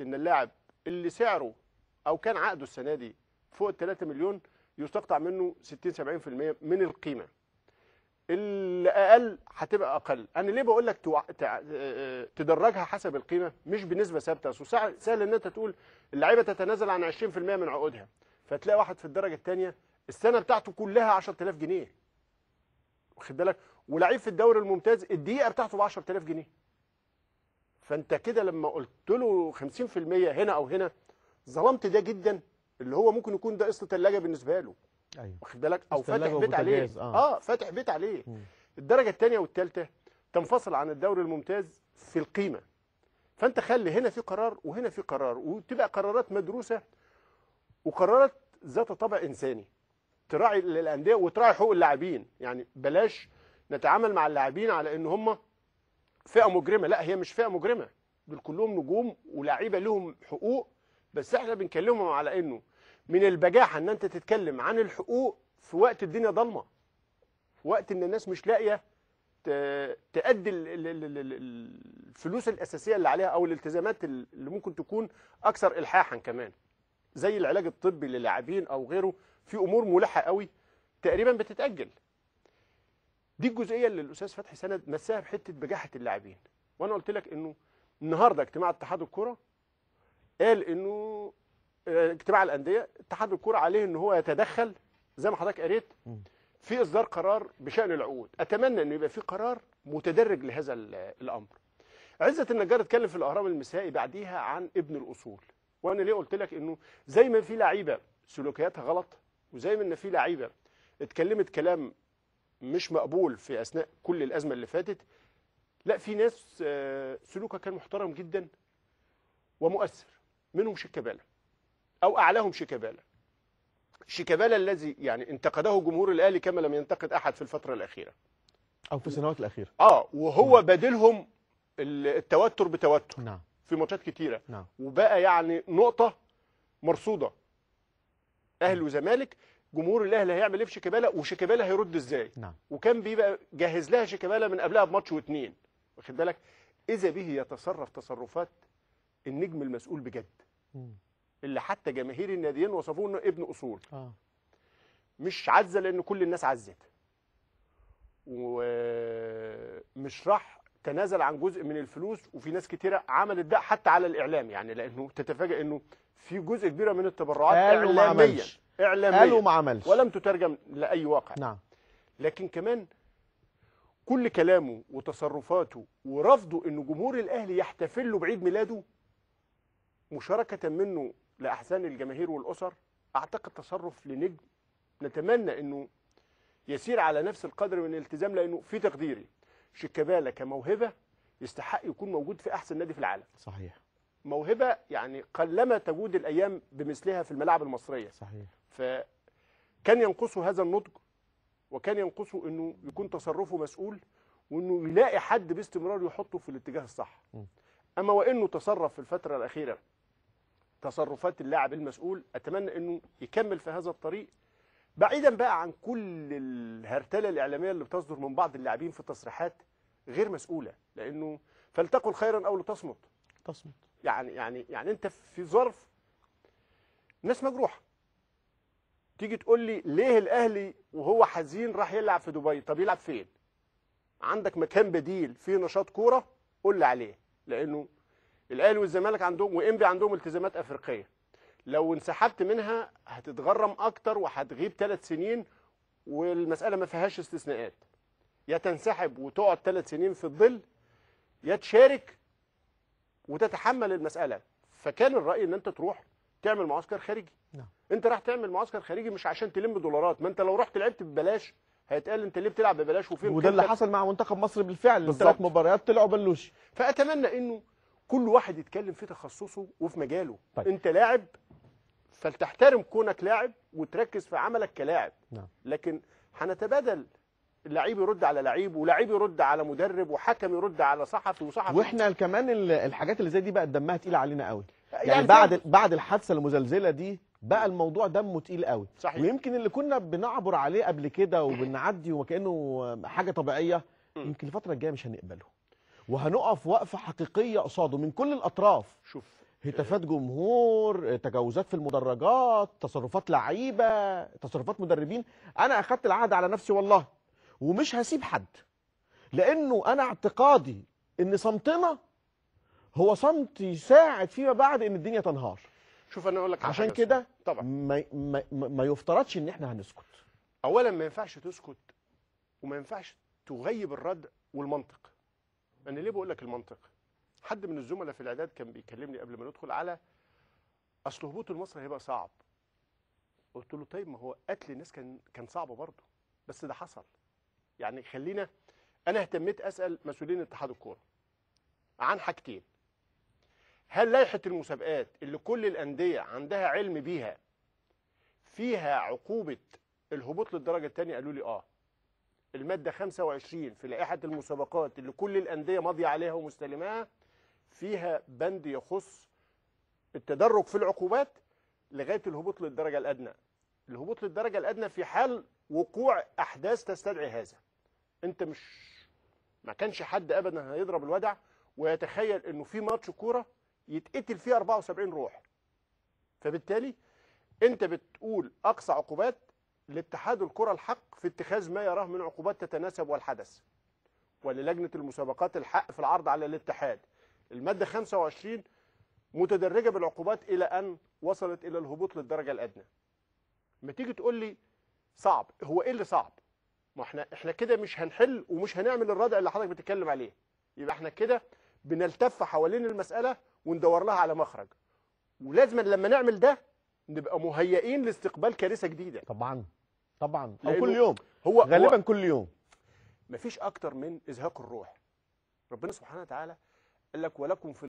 ان اللاعب اللي سعره او كان عقده السنه دي فوق ال 3 مليون يستقطع منه 60 70% من القيمه اللي اقل هتبقى اقل انا ليه بقول لك تدرجها حسب القيمه مش بنسبه ثابته سهل سهل ان انت تقول اللعيبه تتنازل عن 20% من عقودها فتلاقي واحد في الدرجه الثانيه السنه بتاعته كلها 10000 جنيه واخد بالك ولعيب في الدوري الممتاز الدقيقه بتاعته ب 10000 جنيه فانت كده لما قلت له 50% هنا او هنا ظلمت ده جدا اللي هو ممكن يكون ده قسط ثلاجه بالنسبه له ايوه واخد بالك او فاتح بيت عليه اه, آه فاتح بيت عليه م. الدرجه الثانيه والثالثه تنفصل عن الدوري الممتاز في القيمه فانت خلي هنا في قرار وهنا في قرار وتبقى قرارات مدروسه وقرارات ذات طابع انساني تراعي الانديه وتراعي حقوق اللاعبين يعني بلاش نتعامل مع اللاعبين على ان هم فئه مجرمه لا هي مش فئه مجرمه دول كلهم نجوم ولاعيبه لهم حقوق بس احنا بنكلمهم على انه من البجاحه ان انت تتكلم عن الحقوق في وقت الدنيا ضلمه في وقت ان الناس مش لاقيه تأدي الفلوس الأساسية اللي عليها أو الالتزامات اللي ممكن تكون أكثر إلحاحا كمان زي العلاج الطبي للاعبين أو غيره في أمور ملحة قوي تقريبا بتتأجل دي الجزئيه اللي الاستاذ فتحي سند مساها في حته بجاحه اللاعبين وانا قلت لك انه النهارده اجتماع اتحاد الكره قال انه آه، اجتماع الانديه اتحاد الكره عليه ان هو يتدخل زي ما حضرتك قريت في اصدار قرار بشان العقود اتمنى انه يبقى في قرار متدرج لهذا الامر عزت النجار اتكلم في الاهرام المسائي بعديها عن ابن الاصول وانا ليه قلت لك انه زي ما في لعيبه سلوكياتها غلط وزي ما ان في لعيبه اتكلمت كلام مش مقبول في أثناء كل الأزمة اللي فاتت لا في ناس آه، سلوكها كان محترم جدا ومؤثر منهم شيكابالا أو أعلاهم شيكابالا شيكابالا الذي يعني انتقده جمهور الأهلي كما لم ينتقد أحد في الفترة الأخيرة أو في السنوات الأخيرة آه وهو نعم. بدلهم التوتر بتوتر نعم. في ماتشات كتيرة نعم. وبقى يعني نقطة مرصودة أهلي نعم. وزمالك جمهور الاهلي هيعمل ايه في شيكابالا وشيكابالا هيرد ازاي نعم. وكان بيبقى جهز لها شيكابالا من قبلها بماتش واثنين واخد بالك اذا به يتصرف تصرفات النجم المسؤول بجد م. اللي حتى جماهير الناديين وصفوه انه ابن اصول آه. مش عزه لان كل الناس عزت ومش راح تنازل عن جزء من الفلوس وفي ناس كتيره عملت ده حتى على الاعلام يعني لانه تتفاجئ انه في جزء كبير من التبرعات اعلاميا إعلامية قال وما عملش ولم تترجم لأي واقع نعم لكن كمان كل كلامه وتصرفاته ورفضه ان جمهور الاهلي يحتفل له بعيد ميلاده مشاركه منه لاحزان الجماهير والاسر اعتقد تصرف لنجم نتمنى انه يسير على نفس القدر من الالتزام لانه في تقديري شيكابالا كموهبه يستحق يكون موجود في احسن نادي في العالم صحيح موهبة يعني قلما تجود الأيام بمثلها في الملاعب المصرية صحيح فكان ينقصه هذا النضج وكان ينقصه أنه يكون تصرفه مسؤول وأنه يلاقي حد باستمرار يحطه في الاتجاه الصح م. أما وأنه تصرف في الفترة الأخيرة تصرفات اللاعب المسؤول أتمنى أنه يكمل في هذا الطريق بعيدا بقى عن كل الهرتلة الإعلامية اللي بتصدر من بعض اللاعبين في تصريحات غير مسؤولة لأنه فلتقل خيرا أو لتصمت تصمت يعني يعني يعني انت في ظرف ناس مجروحه تيجي تقول لي ليه الاهلي وهو حزين راح يلعب في دبي طب يلعب فين عندك مكان بديل فيه نشاط كوره قول لي عليه لانه الاهلي والزمالك عندهم وانبي عندهم التزامات افريقيه لو انسحبت منها هتتغرم اكتر وهتغيب ثلاث سنين والمساله ما فيهاش استثناءات يا تنسحب وتقعد ثلاث سنين في الظل يا تشارك وتتحمل المساله فكان الراي ان انت تروح تعمل معسكر خارجي نعم. انت راح تعمل معسكر خارجي مش عشان تلم دولارات ما انت لو رحت لعبت ببلاش هيتقال انت ليه بتلعب ببلاش وفين وده اللي حصل مع منتخب مصر بالفعل ثلاث مباريات طلعوا بلوش فاتمنى انه كل واحد يتكلم في تخصصه وفي مجاله طيب. انت لاعب فلتحترم كونك لاعب وتركز في عملك كلاعب نعم. لكن هنتبادل لعيب يرد على لعيب ولاعيب يرد على مدرب وحكم يرد على صحفي وصحفي واحنا كمان الحاجات اللي زي دي بقت دمها تقيل علينا قوي يعني, يعني بعد بعد الحادثه المزلزله دي بقى الموضوع دمه تقيل قوي صحيح. ويمكن اللي كنا بنعبر عليه قبل كده وبنعدي وكانه حاجه طبيعيه يمكن الفتره الجايه مش هنقبله وهنقف وقفه حقيقيه قصاده من كل الاطراف شوف هتافات آه، جمهور تجاوزات في المدرجات تصرفات لعيبه تصرفات مدربين انا اخذت العهد على نفسي والله ومش هسيب حد لانه انا اعتقادي ان صمتنا هو صمت يساعد فيما بعد ان الدنيا تنهار شوف انا اقول لك عشان كده طبعا ما, ما, ما يفترضش ان احنا هنسكت اولا ما ينفعش تسكت وما ينفعش تغيب الرد والمنطق انا ليه بقول لك المنطق حد من الزملاء في الاعداد كان بيكلمني قبل ما ندخل على اصل هبوط المصري هيبقى صعب قلت له طيب ما هو قتل الناس كان كان صعب برضه بس ده حصل يعني خلينا انا اهتميت اسال مسؤولين اتحاد الكوره عن حاجتين هل لائحه المسابقات اللي كل الانديه عندها علم بيها فيها عقوبه الهبوط للدرجه الثانيه قالوا لي اه الماده 25 في لائحه المسابقات اللي كل الانديه ماضيه عليها ومستلماها فيها بند يخص التدرج في العقوبات لغايه الهبوط للدرجه الادنى الهبوط للدرجه الادنى في حال وقوع أحداث تستدعي هذا أنت مش ما كانش حد أبدا هيضرب الودع ويتخيل أنه في ماتش كورة يتقتل فيه 74 روح فبالتالي أنت بتقول أقصى عقوبات لاتحاد الكرة الحق في اتخاذ ما يراه من عقوبات تتناسب والحدث وللجنة المسابقات الحق في العرض على الاتحاد المادة 25 متدرجة بالعقوبات إلى أن وصلت إلى الهبوط للدرجة الأدنى ما تيجي تقول لي صعب هو ايه اللي صعب ما احنا احنا كده مش هنحل ومش هنعمل الردع اللي حضرتك بتتكلم عليه يبقى احنا كده بنلتف حوالين المساله وندور لها على مخرج ولازم لما نعمل ده نبقى مهيئين لاستقبال كارثه جديده طبعا طبعا او كل يوم هو غالبا هو كل يوم مفيش اكتر من ازهاق الروح ربنا سبحانه وتعالى قال لك ولكم في